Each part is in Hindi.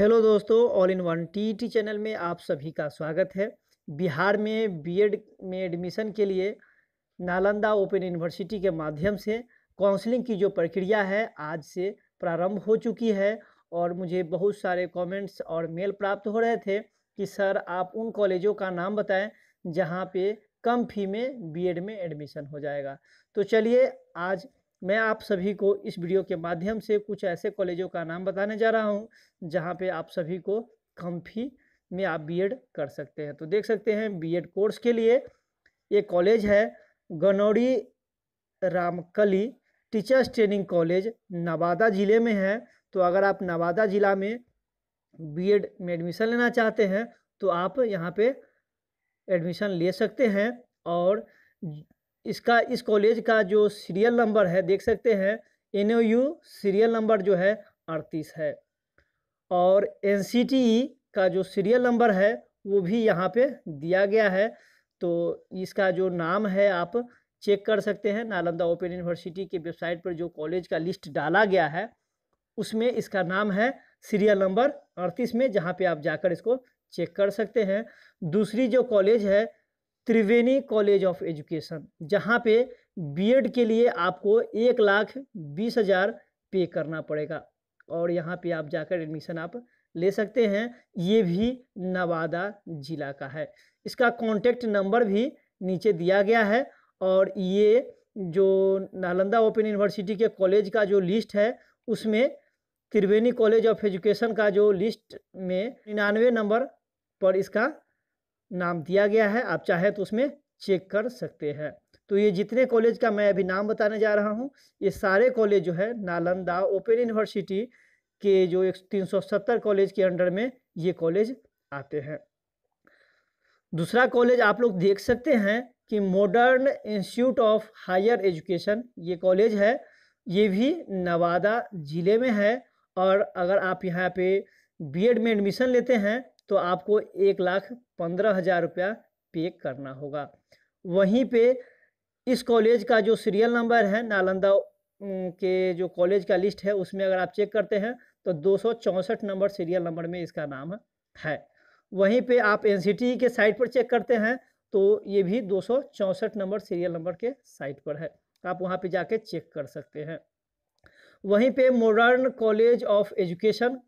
हेलो दोस्तों all in one T channel में आप सभी का स्वागत है बिहार में बीएड में एडमिशन के लिए नालंदा ओपन यूनिवर्सिटी के माध्यम से काउंसलिंग की जो प्रक्रिया है आज से प्रारंभ हो चुकी है और मुझे बहुत सारे कमेंट्स और मेल प्राप्त हो रहे थे कि सर आप उन कॉलेजों का नाम बताएं जहां पे कम फी में बीएड में एडमिशन हो जाएगा तो चलिए आज मैं आप सभी को इस वीडियो के माध्यम से कुछ ऐसे कॉलेजों का नाम बताने जा रहा हूँ जहाँ पे आप सभी को कम फी में आप बीएड कर सकते हैं तो देख सकते हैं बीएड कोर्स के लिए ये कॉलेज है Ganauri Ramkali teachers training college Nawada ज़िले में है तो अगर आप नवादा ज़िला में बीएड में एडमिशन लेना चाहते हैं तो आप यहाँ पे एडमिशन ले सकते हैं और इसका इस कॉलेज का जो सीरियल नंबर है देख सकते हैं एन यू सीरियल नंबर जो है अड़तीस है और एन का जो सीरियल नंबर है वो भी यहाँ पे दिया गया है तो इसका जो नाम है आप चेक कर सकते हैं नालंदा ओपन यूनिवर्सिटी के वेबसाइट पर जो कॉलेज का लिस्ट डाला गया है उसमें इसका नाम है सीरियल नंबर अड़तीस में जहाँ पे आप जाकर इसको चेक कर सकते हैं दूसरी जो कॉलेज है त्रिवेणी कॉलेज ऑफ एजुकेशन जहाँ पे बीएड के लिए आपको एक लाख बीस हज़ार पे करना पड़ेगा और यहाँ पे आप जाकर एडमिशन आप ले सकते हैं ये भी नवादा ज़िला का है इसका कॉन्टेक्ट नंबर भी नीचे दिया गया है और ये जो नालंदा ओपन यूनिवर्सिटी के कॉलेज का जो लिस्ट है उसमें त्रिवेणी कॉलेज ऑफ एजुकेशन का जो लिस्ट में निन्यानवे नंबर पर इसका नाम दिया गया है आप चाहे तो उसमें चेक कर सकते हैं तो ये जितने कॉलेज का मैं अभी नाम बताने जा रहा हूँ ये सारे कॉलेज जो है नालंदा ओपन यूनिवर्सिटी के जो एक तीन सौ सत्तर कॉलेज के अंडर में ये कॉलेज आते हैं दूसरा कॉलेज आप लोग देख सकते हैं कि modern institute of higher education ये कॉलेज है ये भी नवादा ज़िले में है और अगर आप यहाँ पे बीएड में एडमिशन लेते हैं तो आपको एक लाख पंद्रह हज़ार रुपया पे करना होगा वहीं पे इस कॉलेज का जो सीरियल नंबर है नालंदा के जो कॉलेज का लिस्ट है उसमें अगर आप चेक करते हैं तो दो नंबर सीरियल नंबर में इसका नाम है वहीं पे आप एन e के साइट पर चेक करते हैं तो ये भी दो नंबर सीरियल नंबर के साइट पर है आप वहाँ पे जाके चेक कर सकते हैं वहीं पे मॉडर्न कॉलेज ऑफ एजुकेशन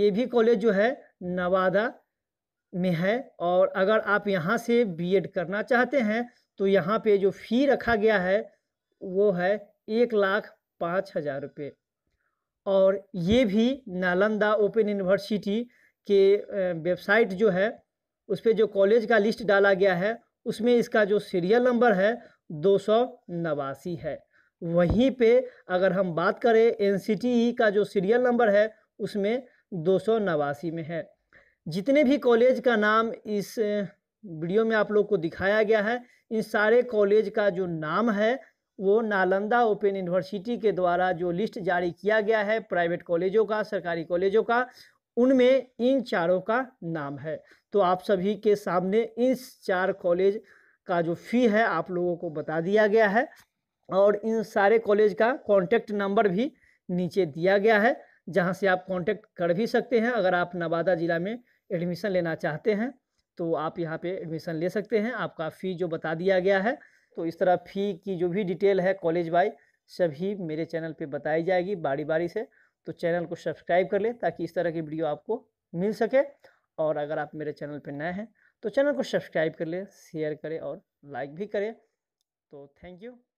ये भी कॉलेज जो है नवादा में है और अगर आप यहाँ से बीएड करना चाहते हैं तो यहाँ पे जो फ़ी रखा गया है वो है एक लाख पाँच हज़ार रुपये और ये भी नालंदा ओपन यूनिवर्सिटी के वेबसाइट जो है उस पर जो कॉलेज का लिस्ट डाला गया है उसमें इसका जो सीरियल नंबर है दो सौ नवासी है वहीं पे अगर हम बात करें एन e का जो सीरियल नंबर है उसमें दो सौ नवासी में है जितने भी कॉलेज का नाम इस वीडियो में आप लोग को दिखाया गया है इन सारे कॉलेज का जो नाम है वो नालंदा ओपन यूनिवर्सिटी के द्वारा जो लिस्ट जारी किया गया है प्राइवेट कॉलेजों का सरकारी कॉलेजों का उनमें इन चारों का नाम है तो आप सभी के सामने इन चार कॉलेज का जो फ़ी है आप लोगों को बता दिया गया है और इन सारे कॉलेज का कॉन्टैक्ट नंबर भी नीचे दिया गया है जहाँ से आप कॉन्टैक्ट कर भी सकते हैं अगर आप नवादा ज़िला में एडमिशन लेना चाहते हैं तो आप यहाँ पे एडमिशन ले सकते हैं आपका फ़ी जो बता दिया गया है तो इस तरह फ़ी की जो भी डिटेल है कॉलेज वाई सभी मेरे चैनल पे बताई जाएगी बारी बारी से तो चैनल को सब्सक्राइब कर लें ताकि इस तरह की वीडियो आपको मिल सके और अगर आप मेरे चैनल पर नए हैं तो चैनल को सब्सक्राइब कर लें शेयर करें और लाइक भी करें तो थैंक यू